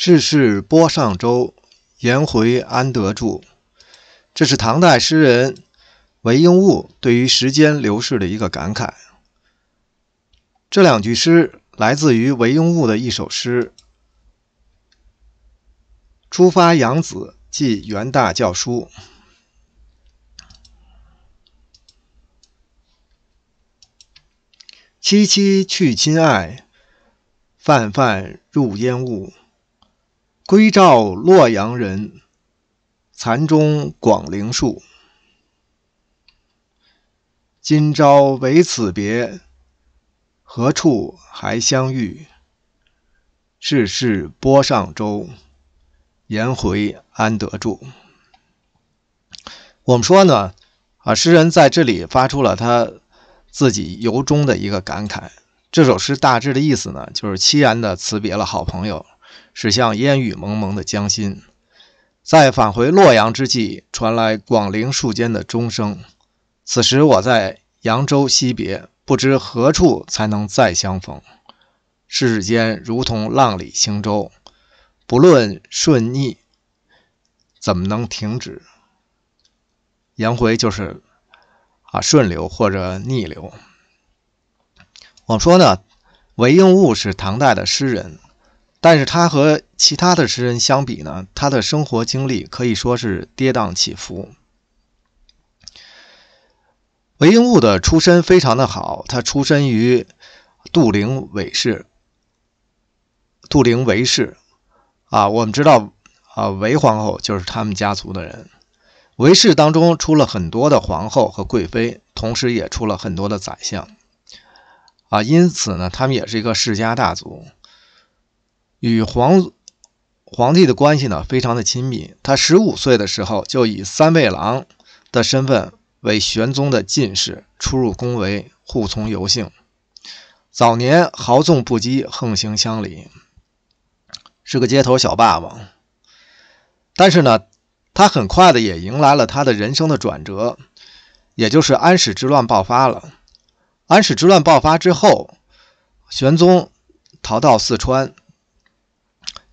世事波上周，颜回安得住？这是唐代诗人韦应物对于时间流逝的一个感慨。这两句诗来自于韦应物的一首诗《出发扬子寄元大教书》：“萋萋去亲爱，泛泛入烟雾。”归棹洛阳人，残钟广陵树。今朝唯此别，何处还相遇？世事波上舟，颜回安得住？我们说呢，啊，诗人在这里发出了他自己由衷的一个感慨。这首诗大致的意思呢，就是凄然的辞别了好朋友。驶向烟雨蒙蒙的江心，在返回洛阳之际，传来广陵树间的钟声。此时我在扬州惜别，不知何处才能再相逢。世间如同浪里轻舟，不论顺逆，怎么能停止？颜回就是啊，顺流或者逆流。我说呢，韦应物是唐代的诗人。但是他和其他的诗人相比呢，他的生活经历可以说是跌宕起伏。韦应物的出身非常的好，他出身于杜陵韦氏。杜陵韦氏啊，我们知道啊，韦皇后就是他们家族的人。韦氏当中出了很多的皇后和贵妃，同时也出了很多的宰相啊，因此呢，他们也是一个世家大族。与皇皇帝的关系呢，非常的亲密。他十五岁的时候，就以三位郎的身份为玄宗的进士，出入宫闱，互从游幸。早年豪纵不羁，横行乡里，是个街头小霸王。但是呢，他很快的也迎来了他的人生的转折，也就是安史之乱爆发了。安史之乱爆发之后，玄宗逃到四川。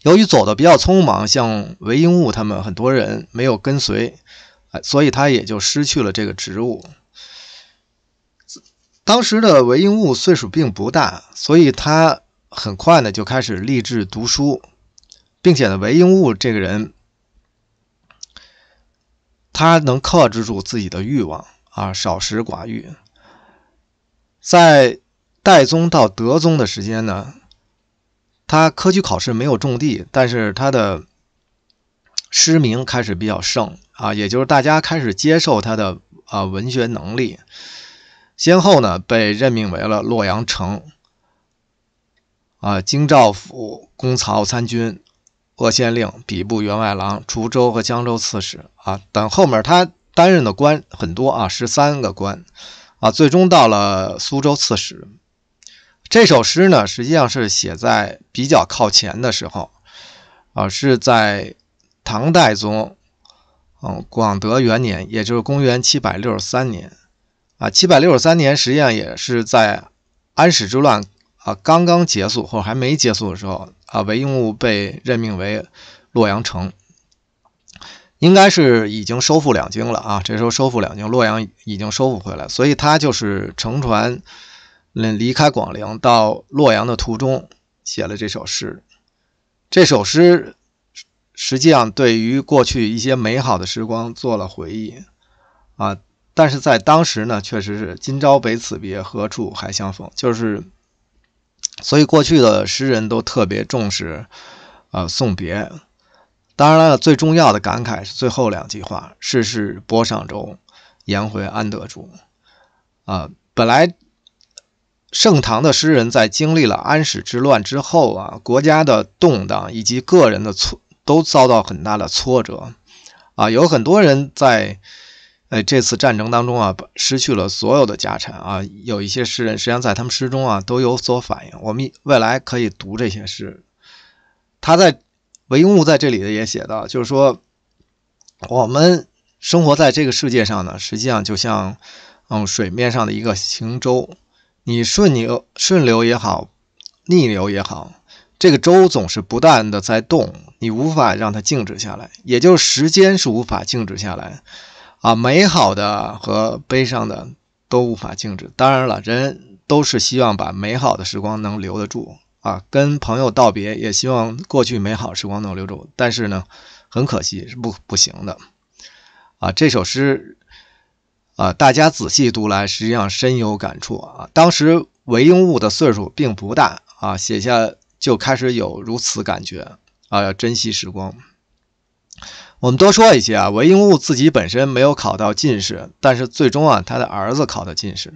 由于走的比较匆忙，像韦应物他们很多人没有跟随，哎，所以他也就失去了这个职务。当时的韦应物岁数并不大，所以他很快呢就开始立志读书，并且呢，韦应物这个人，他能克制住自己的欲望啊，少食寡欲。在代宗到德宗的时间呢。他科举考试没有中第，但是他的诗名开始比较盛啊，也就是大家开始接受他的啊文学能力。先后呢被任命为了洛阳城啊京兆府功曹参军、鄂县令、比部员外郎、滁州和江州刺史啊等后面他担任的官很多啊，十三个官啊，最终到了苏州刺史。这首诗呢，实际上是写在比较靠前的时候，啊，是在唐代宗，嗯，广德元年，也就是公元七百六十三年，啊，七百六十三年实际上也是在安史之乱啊刚刚结束或者还没结束的时候，啊，韦应物被任命为洛阳城，应该是已经收复两京了啊，这时候收复两京，洛阳已经收复回来，所以他就是乘船。那离开广陵到洛阳的途中写了这首诗，这首诗实际上对于过去一些美好的时光做了回忆啊，但是在当时呢，确实是“今朝北此别，何处还相逢”就是，所以过去的诗人都特别重视呃送别，当然了，最重要的感慨是最后两句话：“世事波上舟，颜回安得住？”啊，本来。盛唐的诗人在经历了安史之乱之后啊，国家的动荡以及个人的挫都遭到很大的挫折，啊，有很多人在，哎，这次战争当中啊，失去了所有的家产啊。有一些诗人实际上在他们诗中啊都有所反映，我们未来可以读这些诗。他在韦应物在这里的也写到，就是说，我们生活在这个世界上呢，实际上就像，嗯，水面上的一个行舟。你顺流顺流也好，逆流也好，这个舟总是不断的在动，你无法让它静止下来，也就是时间是无法静止下来啊。美好的和悲伤的都无法静止。当然了，人都是希望把美好的时光能留得住啊，跟朋友道别，也希望过去美好时光能留住。但是呢，很可惜是不不行的啊。这首诗。啊，大家仔细读来，实际上深有感触啊。当时韦应物的岁数并不大啊，写下就开始有如此感觉啊，要珍惜时光。我们多说一些啊，韦应物自己本身没有考到进士，但是最终啊，他的儿子考的进士，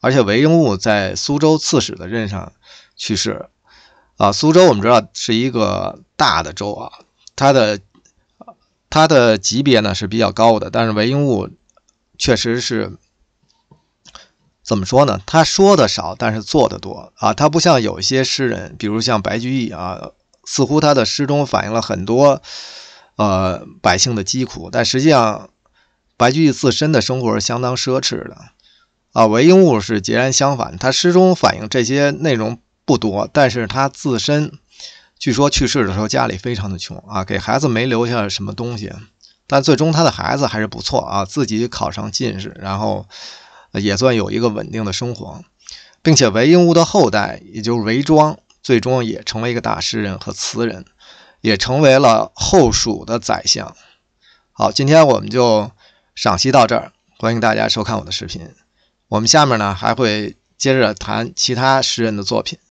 而且韦应物在苏州刺史的任上去世啊。苏州我们知道是一个大的州啊，它的它的级别呢是比较高的，但是韦应物。确实是，怎么说呢？他说的少，但是做的多啊。他不像有一些诗人，比如像白居易啊，似乎他的诗中反映了很多呃百姓的疾苦，但实际上白居易自身的生活是相当奢侈的啊。韦应物是截然相反，他诗中反映这些内容不多，但是他自身据说去世的时候家里非常的穷啊，给孩子没留下什么东西。但最终他的孩子还是不错啊，自己考上进士，然后也算有一个稳定的生活，并且韦应物的后代，也就是韦庄，最终也成为一个大诗人和词人，也成为了后蜀的宰相。好，今天我们就赏析到这儿，欢迎大家收看我的视频。我们下面呢还会接着谈其他诗人的作品。